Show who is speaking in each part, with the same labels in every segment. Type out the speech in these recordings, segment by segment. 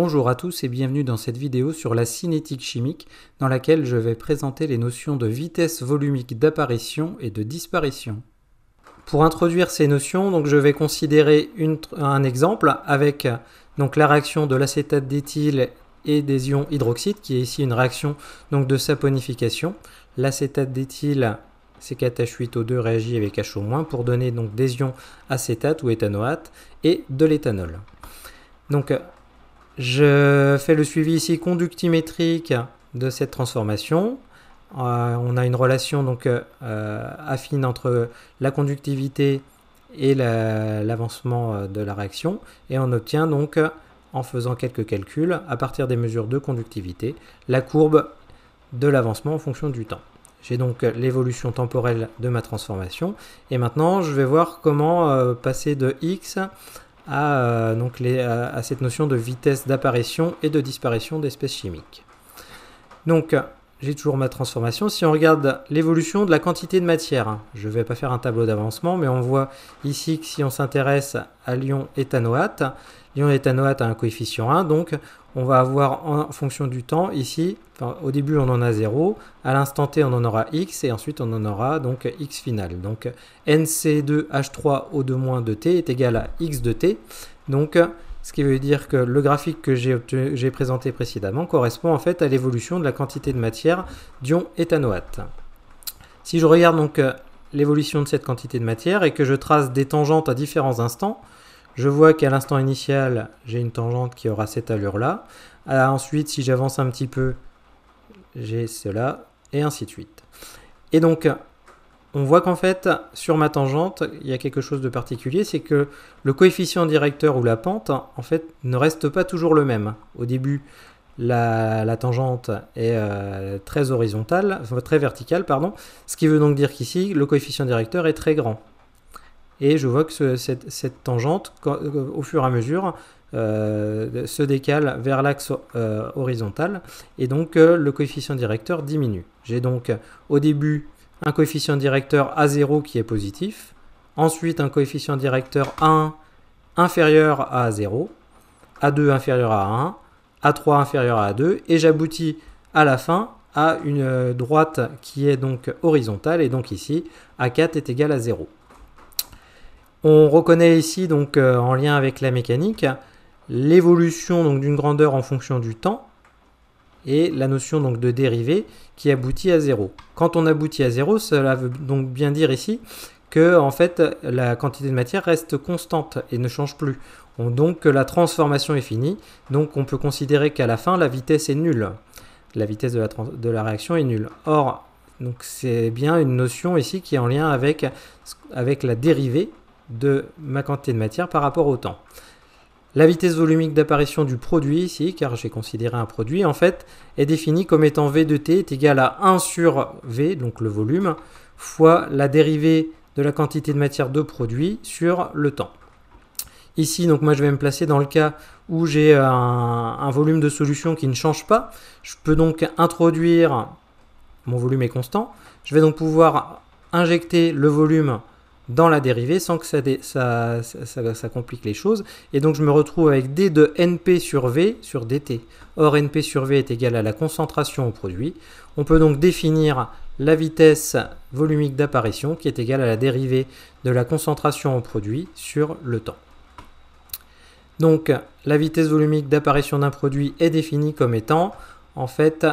Speaker 1: Bonjour à tous et bienvenue dans cette vidéo sur la cinétique chimique dans laquelle je vais présenter les notions de vitesse volumique d'apparition et de disparition. Pour introduire ces notions, donc, je vais considérer un exemple avec donc, la réaction de l'acétate d'éthyle et des ions hydroxyde qui est ici une réaction donc, de saponification. L'acétate d'éthyle h 8 o 2 réagit avec HO- pour donner donc, des ions acétate ou éthanoate et de l'éthanol. Donc je fais le suivi ici conductimétrique de cette transformation. Euh, on a une relation donc euh, euh, affine entre la conductivité et l'avancement de la réaction et on obtient donc en faisant quelques calculs à partir des mesures de conductivité la courbe de l'avancement en fonction du temps. J'ai donc l'évolution temporelle de ma transformation et maintenant je vais voir comment passer de x euh, à, à, cette notion de vitesse d'apparition et de disparition d'espèces chimiques. Donc, j'ai toujours ma transformation. Si on regarde l'évolution de la quantité de matière, hein, je ne vais pas faire un tableau d'avancement, mais on voit ici que si on s'intéresse à l'ion éthanoate, l'ion éthanoate a un coefficient 1, donc on va avoir en fonction du temps ici, au début on en a 0, à l'instant t on en aura x et ensuite on en aura donc x final. Donc nc2h3o2- 2 t est égal à x de t. Donc ce qui veut dire que le graphique que j'ai présenté précédemment correspond en fait à l'évolution de la quantité de matière d'ion éthanoate. Si je regarde donc l'évolution de cette quantité de matière et que je trace des tangentes à différents instants, je vois qu'à l'instant initial, j'ai une tangente qui aura cette allure-là. Euh, ensuite, si j'avance un petit peu, j'ai cela, et ainsi de suite. Et donc, on voit qu'en fait, sur ma tangente, il y a quelque chose de particulier, c'est que le coefficient directeur ou la pente, en fait, ne reste pas toujours le même. Au début, la, tangente est euh, très horizontale, très verticale, pardon, ce qui veut donc dire qu'ici, le coefficient directeur est très grand et je vois que cette, tangente, euh, au fur et à mesure, euh, se décale vers l'axe euh, horizontal et donc le coefficient directeur diminue. J'ai donc au début un coefficient directeur a 0 qui est positif, ensuite un coefficient directeur a 1 inférieur à 0, A2 inférieur à a 1, A3 inférieur à a 2 et j'aboutis à la fin à une droite qui est donc horizontale et donc ici A4 est égal à 0. On reconnaît ici, donc euh, en lien avec la mécanique, l'évolution d'une grandeur en fonction du temps et la notion donc de dérivée qui aboutit à zéro. Quand on aboutit à zéro, cela veut donc bien dire ici que en fait la quantité de matière reste constante et ne change plus. donc la transformation est finie, donc on peut considérer qu'à la fin la vitesse est nulle. La vitesse de la, réaction est nulle. Or, donc c'est bien une notion ici qui est en lien avec la dérivée de ma quantité de matière par rapport au temps. La vitesse volumique d'apparition du produit ici, car j'ai considéré un produit, en fait, est définie comme étant V de t est égal à 1 sur V, donc le volume, fois la dérivée de la quantité de matière de produit sur le temps. Ici, donc moi je vais me placer dans le cas où j'ai un, un volume de solution qui ne change pas. Je peux donc introduire, mon volume est constant, je vais donc pouvoir injecter le volume dans la dérivée sans que ça, complique les choses. Et donc je me retrouve avec D de NP sur V sur DT. Or NP sur V est égal à la concentration au produit. On peut donc définir la vitesse volumique d'apparition qui est égale à la dérivée de la concentration au produit sur le temps. Donc la vitesse volumique d'apparition d'un produit est définie comme étant en fait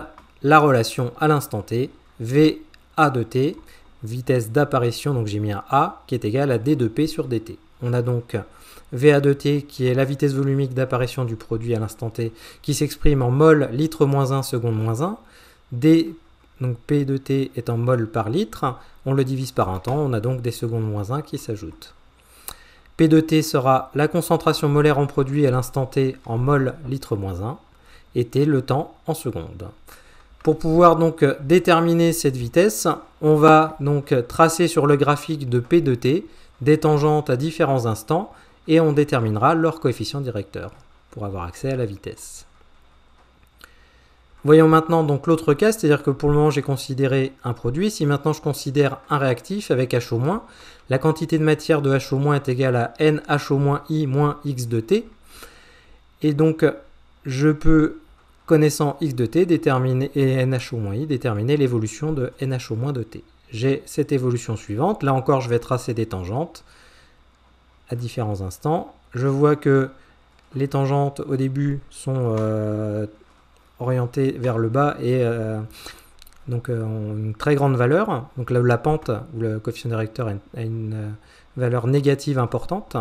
Speaker 1: la relation à l'instant t V A de t vitesse d'apparition, donc j'ai mis un A, qui est égal à D 2 P sur DT. On a donc VA 2 T qui est la vitesse volumique d'apparition du produit à l'instant T, qui s'exprime en mol litre moins 1 seconde moins 1. D, donc P de T est en mol par litre, on le divise par un temps, on a donc des secondes moins 1 qui s'ajoutent. P de T sera la concentration molaire en produit à l'instant T en mol litre moins 1, et T le temps en seconde. Pour pouvoir donc euh, déterminer cette vitesse, on va donc euh, tracer sur le graphique de P de t des tangentes à différents instants et on déterminera leur coefficient directeur pour avoir accès à la vitesse. Voyons maintenant donc l'autre cas, c'est-à-dire que pour le moment j'ai considéré un produit. Si maintenant je considère un réactif avec moins, la quantité de matière de moins est égale à moins i X de T. Et donc euh, je peux Connaissant x de t et nho-i, déterminer l'évolution de nho- de t. J'ai cette évolution suivante. Là encore, je vais tracer des tangentes à différents instants. Je vois que les tangentes au début sont euh, orientées vers le bas et euh, donc euh, ont une très grande valeur. Donc la pente ou le coefficient directeur a une valeur négative importante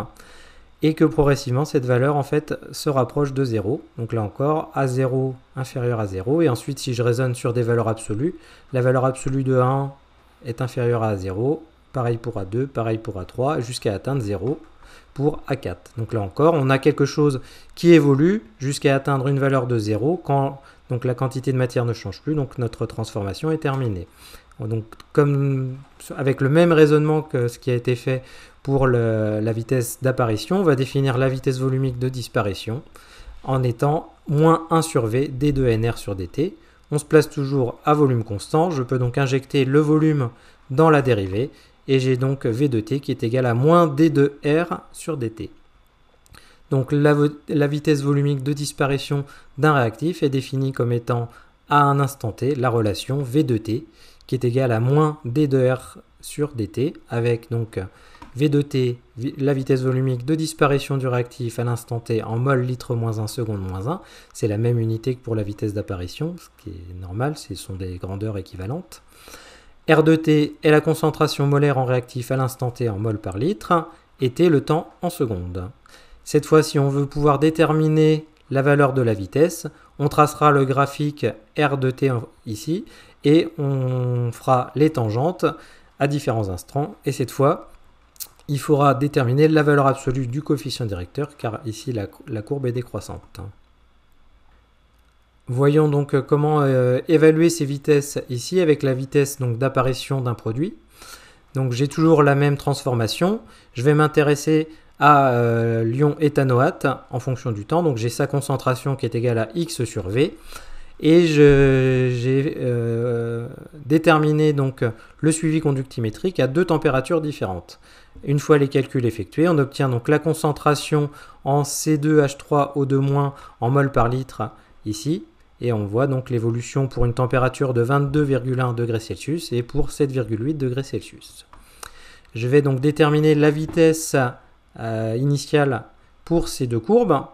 Speaker 1: et que progressivement cette valeur en fait se rapproche de 0. Donc là encore, A0 inférieur à 0, et ensuite si je raisonne sur des valeurs absolues, la valeur absolue de 1 est inférieure à 0, pareil pour A2, pareil pour A3, jusqu'à atteindre 0 pour A4. Donc là encore, on a quelque chose qui évolue jusqu'à atteindre une valeur de 0 quand donc la quantité de matière ne change plus, donc notre transformation est terminée. Donc, avec le même raisonnement que ce qui a été fait pour la vitesse d'apparition, on va définir la vitesse volumique de disparition en étant moins 1 sur V d 2 nr sur dt. On se place toujours à volume constant, je peux donc injecter le volume dans la dérivée, et j'ai donc V de t qui est égal à moins d 2 r sur dt. Donc la, la vitesse volumique de disparition d'un réactif est définie comme étant à un instant t la relation V de t qui est égal à moins d de r sur dt, avec donc v de t, la vitesse volumique de disparition du réactif à l'instant t en mol litre moins 1 seconde moins 1. C'est la même unité que pour la vitesse d'apparition, ce qui est normal, ce sont des grandeurs équivalentes. R de t est la concentration molaire en réactif à l'instant t en mol par litre, et t le temps en seconde. Cette fois si on veut pouvoir déterminer la valeur de la vitesse. On tracera le graphique R de t ici, et on fera les tangentes à différents instants. Et cette fois, il faudra déterminer la valeur absolue du coefficient directeur car ici la, courbe est décroissante. Voyons donc euh, comment euh, évaluer ces vitesses ici avec la vitesse d'apparition d'un produit. Donc j'ai toujours la même transformation. Je vais m'intéresser à euh, l'ion éthanoate en fonction du temps. Donc j'ai sa concentration qui est égale à x sur v. Et j'ai euh, déterminé le suivi conductimétrique à deux températures différentes. Une fois les calculs effectués, on obtient donc la concentration en C2H3O2- en mol par litre ici. Et on voit donc l'évolution pour une température de 22,1 degrés Celsius et pour 7,8 degrés Celsius. Je vais donc déterminer la vitesse euh, initiale pour ces deux courbes.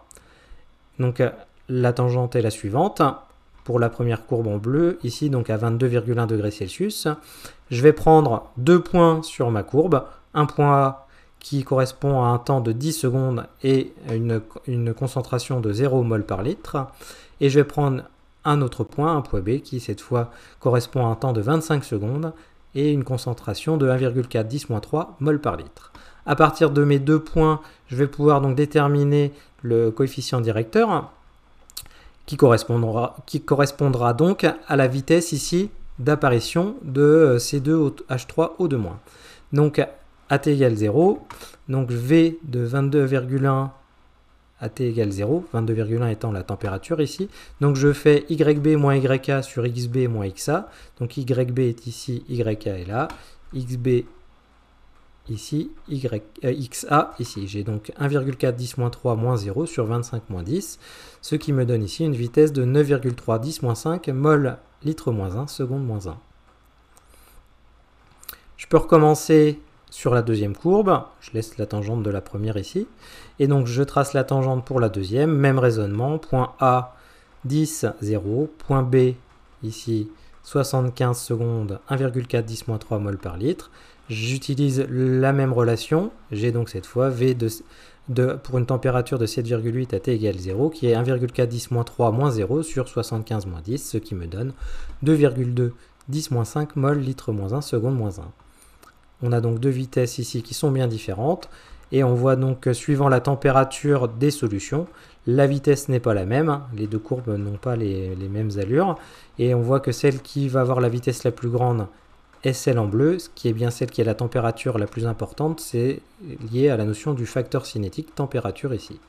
Speaker 1: Donc euh, la tangente est la suivante pour la première courbe en bleu, ici donc à 22,1 degrés Celsius. Je vais prendre deux points sur ma courbe, un point A qui correspond à un temps de 10 secondes et une, concentration de 0 mol par litre. Et je vais prendre un autre point, un point B, qui cette fois correspond à un temps de 25 secondes et une concentration de 1410 3 mol par litre. À partir de mes deux points, je vais pouvoir donc déterminer le coefficient directeur qui correspondra, qui correspondra donc à la vitesse ici d'apparition de euh, C2H3O2-. Donc AT égale 0, donc V de 22,1 à t égale 0, 22,1 étant la température ici. Donc je fais YB moins YK sur XB moins XA. Donc YB est ici, YK est là. XB ici, y, euh, x xa ici. J'ai donc 1,4 10 3 0 sur 25 10, ce qui me donne ici une vitesse de 9,3 10 5 mol litre 1 seconde 1. Je peux recommencer sur la deuxième courbe, je laisse la tangente de la première ici, et donc je trace la tangente pour la deuxième, même raisonnement, point A 10, 0, point B ici 75 secondes, 1,4 10 3 mol par litre, J'utilise la même relation, j'ai donc cette fois V pour une température de 7,8 à T égale 0, qui est 1,4 3 0 sur 75 10, ce qui me donne 2,2 10 5 mol litre 1 seconde 1. On a donc deux vitesses ici qui sont bien différentes, et on voit donc que suivant la température des solutions, la vitesse n'est pas la même, les deux courbes n'ont pas les, les, mêmes allures, et on voit que celle qui va avoir la vitesse la plus grande, et celle en bleu, ce qui est bien celle qui est la température la plus importante, c'est lié à la notion du facteur cinétique température ici.